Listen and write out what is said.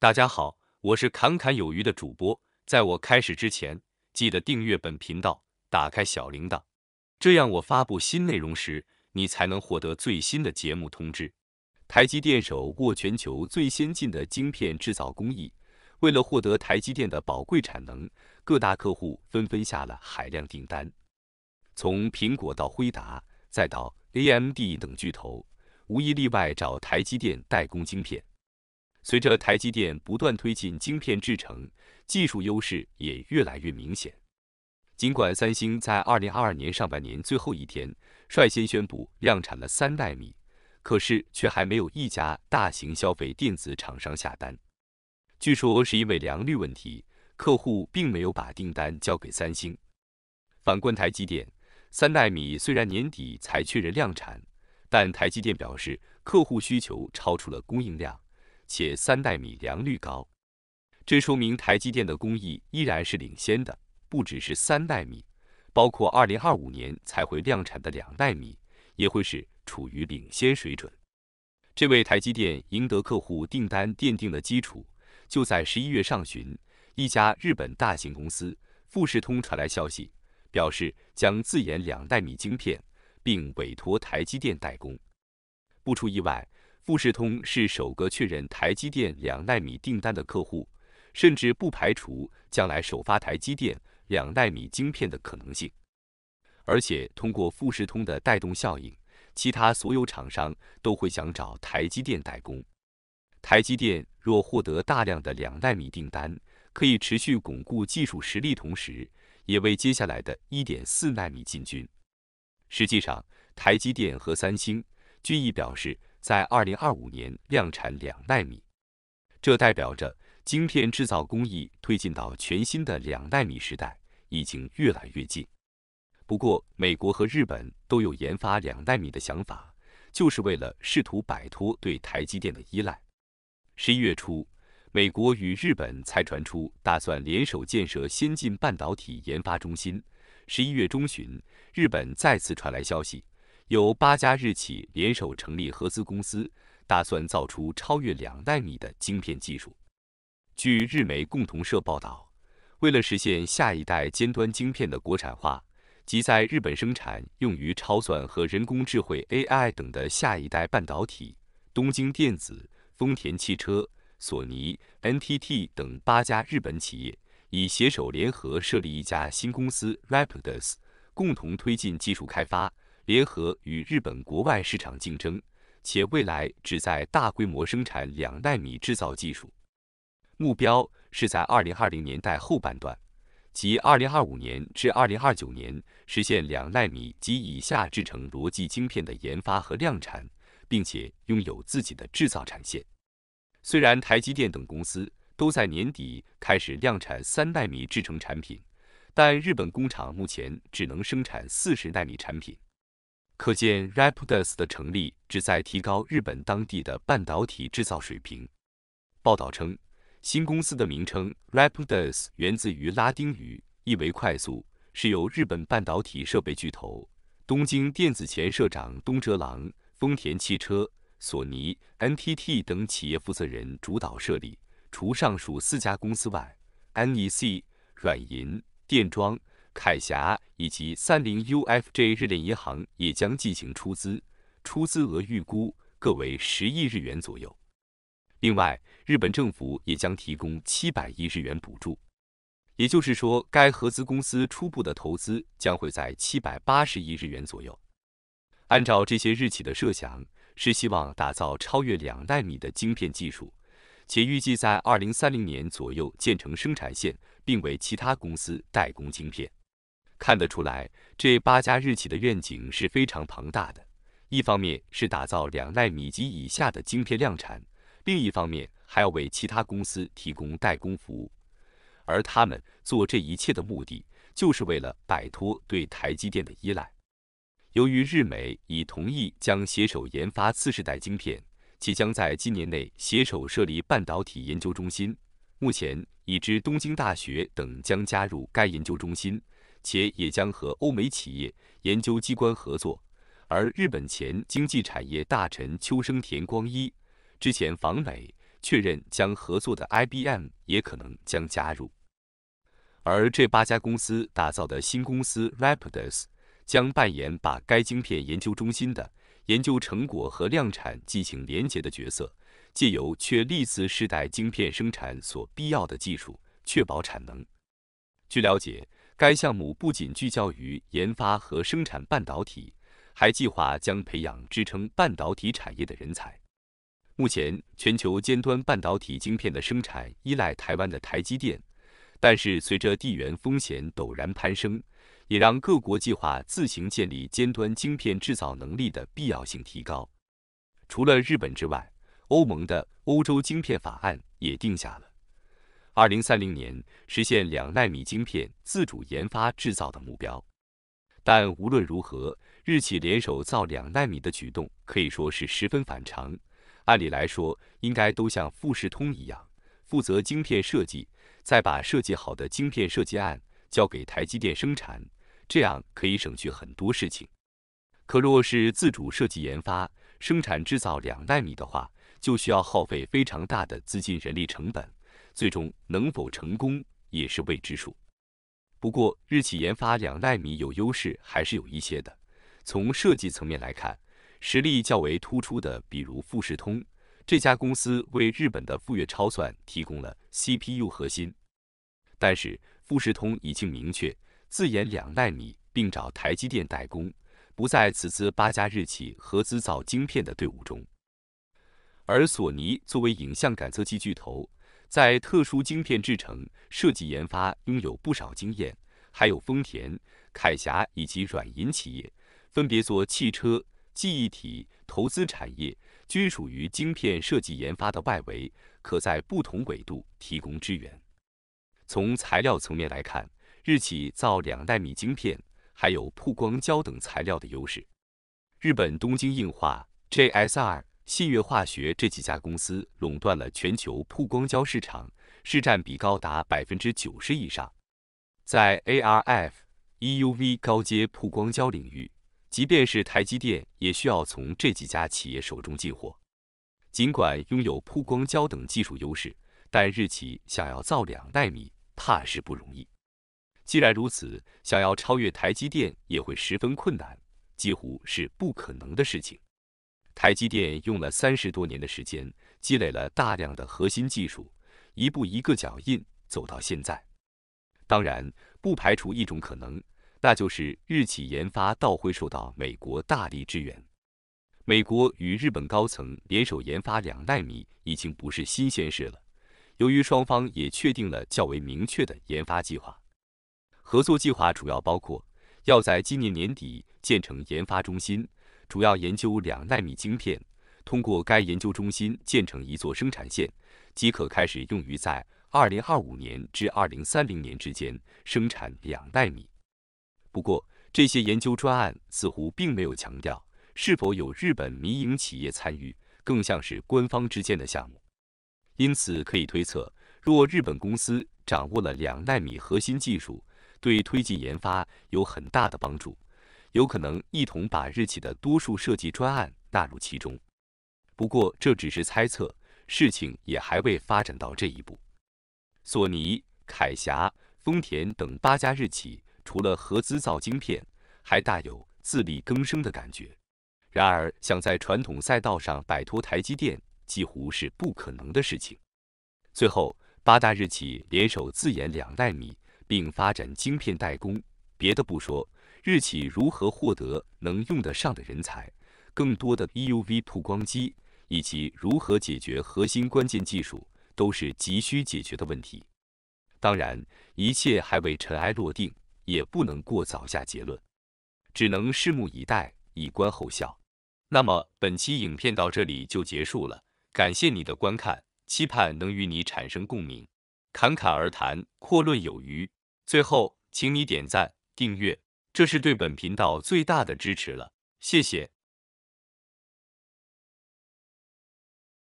大家好，我是侃侃有余的主播。在我开始之前，记得订阅本频道，打开小铃铛，这样我发布新内容时，你才能获得最新的节目通知。台积电手握全球最先进的晶片制造工艺，为了获得台积电的宝贵产能，各大客户纷纷下了海量订单。从苹果到辉达，再到 AMD 等巨头，无一例外找台积电代工晶片。随着台积电不断推进晶片制成技术优势也越来越明显。尽管三星在二零二二年上半年最后一天率先宣布量产了三奈米，可是却还没有一家大型消费电子厂商下单。据说是因为良率问题，客户并没有把订单交给三星。反观台积电，三奈米虽然年底才确认量产，但台积电表示客户需求超出了供应量。且三代米良率高，这说明台积电的工艺依然是领先的。不只是三代米，包括二零二五年才会量产的两代米，也会是处于领先水准。这为台积电赢得客户订单奠定了基础。就在十一月上旬，一家日本大型公司富士通传来消息，表示将自研两代米晶片，并委托台积电代工。不出意外。富士通是首个确认台积电两纳米订单的客户，甚至不排除将来首发台积电两纳米晶片的可能性。而且通过富士通的带动效应，其他所有厂商都会想找台积电代工。台积电若获得大量的两纳米订单，可以持续巩固技术实力，同时也为接下来的一点四纳米进军。实际上，台积电和三星均已表示。在二零二五年量产两纳米，这代表着晶片制造工艺推进到全新的两纳米时代已经越来越近。不过，美国和日本都有研发两纳米的想法，就是为了试图摆脱对台积电的依赖。十一月初，美国与日本才传出打算联手建设先进半导体研发中心。十一月中旬，日本再次传来消息。由八家日企联手成立合资公司，打算造出超越两纳米的晶片技术。据日媒共同社报道，为了实现下一代尖端晶片的国产化，即在日本生产用于超算和人工智慧 AI 等的下一代半导体，东京电子、丰田汽车、索尼、NTT 等八家日本企业已携手联合设立一家新公司 Rapidus，共同推进技术开发。联合与日本国外市场竞争，且未来旨在大规模生产两纳米制造技术。目标是在二零二零年代后半段，即二零二五年至二零二九年实现两纳米及以下制成逻辑晶片的研发和量产，并且拥有自己的制造产线。虽然台积电等公司都在年底开始量产三纳米制成产品，但日本工厂目前只能生产四十纳米产品。可见 Rapidus 的成立旨在提高日本当地的半导体制造水平。报道称，新公司的名称 Rapidus 源自于拉丁语，意为快速，是由日本半导体设备巨头东京电子前社长东哲郎、丰田汽车、索尼、NTT 等企业负责人主导设立。除上述四家公司外，n e C、软银、电装。凯霞以及三菱 UFJ 日联银行也将进行出资，出资额预估各为十亿日元左右。另外，日本政府也将提供七百亿日元补助。也就是说，该合资公司初步的投资将会在七百八十亿日元左右。按照这些日企的设想，是希望打造超越两纳米的晶片技术，且预计在二零三零年左右建成生产线，并为其他公司代工晶片。看得出来，这八家日企的愿景是非常庞大的。一方面是打造两纳米级以下的晶片量产，另一方面还要为其他公司提供代工服务。而他们做这一切的目的，就是为了摆脱对台积电的依赖。由于日美已同意将携手研发次世代晶片，且将在今年内携手设立半导体研究中心，目前已知东京大学等将加入该研究中心。且也将和欧美企业研究机关合作，而日本前经济产业大臣秋生田光一之前访美，确认将合作的 IBM 也可能将加入。而这八家公司打造的新公司 Rapidus 将扮演把该晶片研究中心的研究成果和量产进行连接的角色，借由确立次世代晶片生产所必要的技术，确保产能。据了解。该项目不仅聚焦于研发和生产半导体，还计划将培养支撑半导体产业的人才。目前，全球尖端半导体晶片的生产依赖台湾的台积电，但是随着地缘风险陡然攀升，也让各国计划自行建立尖端晶片制造能力的必要性提高。除了日本之外，欧盟的欧洲晶片法案也定下了。二零三零年实现两纳米晶片自主研发制造的目标。但无论如何，日企联手造两纳米的举动可以说是十分反常。按理来说，应该都像富士通一样，负责晶片设计，再把设计好的晶片设计案交给台积电生产，这样可以省去很多事情。可若是自主设计研发、生产制造两纳米的话，就需要耗费非常大的资金、人力成本。最终能否成功也是未知数。不过，日企研发两纳米有优势还是有一些的。从设计层面来看，实力较为突出的，比如富士通这家公司，为日本的富岳超算提供了 CPU 核心。但是，富士通已经明确自研两纳米，并找台积电代工，不在此次八家日企合资造晶片的队伍中。而索尼作为影像感测器巨头。在特殊晶片制成、设计研发拥有不少经验，还有丰田、凯霞以及软银企业，分别做汽车、记忆体投资产业，均属于晶片设计研发的外围，可在不同维度提供支援。从材料层面来看，日企造两纳米晶片还有曝光胶等材料的优势。日本东京硬化 （J.S.R）。信越化学这几家公司垄断了全球曝光胶市场，市占比高达百分之九十以上。在 ARF EUV 高阶曝光胶领域，即便是台积电也需要从这几家企业手中进货。尽管拥有曝光胶等技术优势，但日企想要造两纳米怕是不容易。既然如此，想要超越台积电也会十分困难，几乎是不可能的事情。台积电用了三十多年的时间，积累了大量的核心技术，一步一个脚印走到现在。当然，不排除一种可能，那就是日企研发到会受到美国大力支援。美国与日本高层联手研发两纳米已经不是新鲜事了，由于双方也确定了较为明确的研发计划，合作计划主要包括要在今年年底建成研发中心。主要研究两纳米晶片，通过该研究中心建成一座生产线，即可开始用于在二零二五年至二零三零年之间生产两纳米。不过，这些研究专案似乎并没有强调是否有日本民营企业参与，更像是官方之间的项目。因此，可以推测，若日本公司掌握了两纳米核心技术，对推进研发有很大的帮助。有可能一同把日企的多数设计专案纳入其中，不过这只是猜测，事情也还未发展到这一步。索尼、凯霞、丰田等八家日企除了合资造晶片，还大有自力更生的感觉。然而，想在传统赛道上摆脱台积电，几乎是不可能的事情。最后，八大日企联手自研两纳米，并发展晶片代工。别的不说，日企如何获得能用得上的人才，更多的 EUV 曝光机，以及如何解决核心关键技术，都是急需解决的问题。当然，一切还未尘埃落定，也不能过早下结论，只能拭目以待，以观后效。那么，本期影片到这里就结束了，感谢你的观看，期盼能与你产生共鸣。侃侃而谈，阔论有余。最后，请你点赞。订阅，这是对本频道最大的支持了，谢谢。